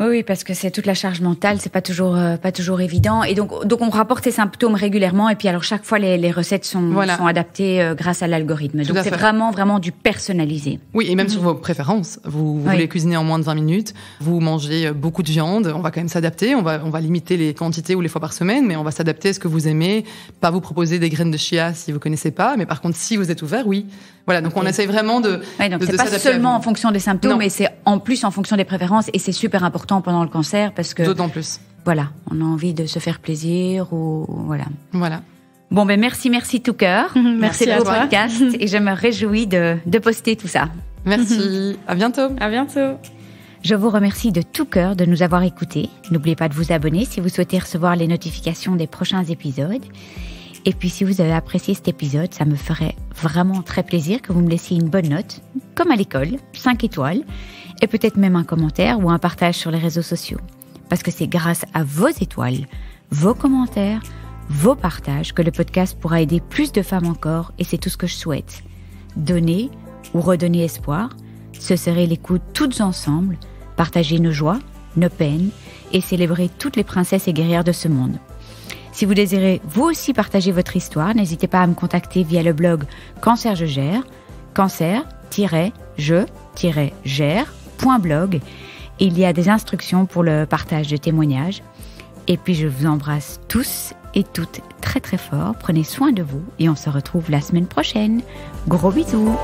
Speaker 1: Oui, parce que c'est toute la charge mentale, c'est pas toujours euh, pas toujours évident. Et donc donc on rapporte les symptômes régulièrement et puis alors chaque fois les, recettes sont sont adaptées euh, grâce à l'algorithme. donc c'est vraiment vraiment du personnalisé. Oui, et même sur mmh. vos préférences. Vous, vous voulez cuisiner en moins de 20 minutes,
Speaker 2: vous mangez euh, beaucoup de viande, on va quand même s'adapter, on va on va limiter les quantités ou les fois par semaine, mais on va s'adapter à ce que vous aimez, pas vous proposer des graines de chia si vous connaissez pas, mais par contre si vous êtes ouvert, oui, voilà, donc on essaie vraiment de. c'est pas seulement en
Speaker 1: fonction des symptômes, mais c'est en plus en fonction des préférences, et c'est super important pendant le cancer parce que. D'autant plus. Voilà, on a envie de se faire plaisir ou voilà. Voilà. Bon, ben merci, merci tout cœur.
Speaker 3: merci, de pour podcast
Speaker 1: et je me réjouis de, de poster tout ça. Merci, à bientôt. À bientôt. Je vous remercie de tout cœur de nous avoir écoutés. N'oubliez pas de vous abonner si vous souhaitez recevoir les notifications des prochains épisodes. Et puis si vous avez apprécié cet épisode, ça me ferait vraiment très plaisir que vous me laissiez une bonne note, comme à l'école, 5 étoiles, et peut-être même un commentaire ou un partage sur les réseaux sociaux. Parce que c'est grâce à vos étoiles, vos commentaires, vos partages que le podcast pourra aider plus de femmes encore, et c'est tout ce que je souhaite. Donner ou redonner espoir, se serrer les coudes toutes ensemble, partager nos joies, nos peines, et célébrer toutes les princesses et guerrières de ce monde. Si vous désirez vous aussi partager votre histoire, n'hésitez pas à me contacter via le blog Cancer Je Gère, gèreblog Il y a des instructions pour le partage de témoignages. Et puis je vous embrasse tous et toutes très très fort. Prenez soin de vous et on se retrouve la semaine prochaine. Gros bisous